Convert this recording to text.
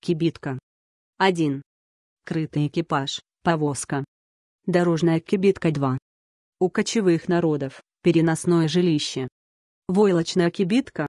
Кибитка. 1. Крытый экипаж, повозка. Дорожная кибитка 2. У кочевых народов, переносное жилище. Войлочная кибитка,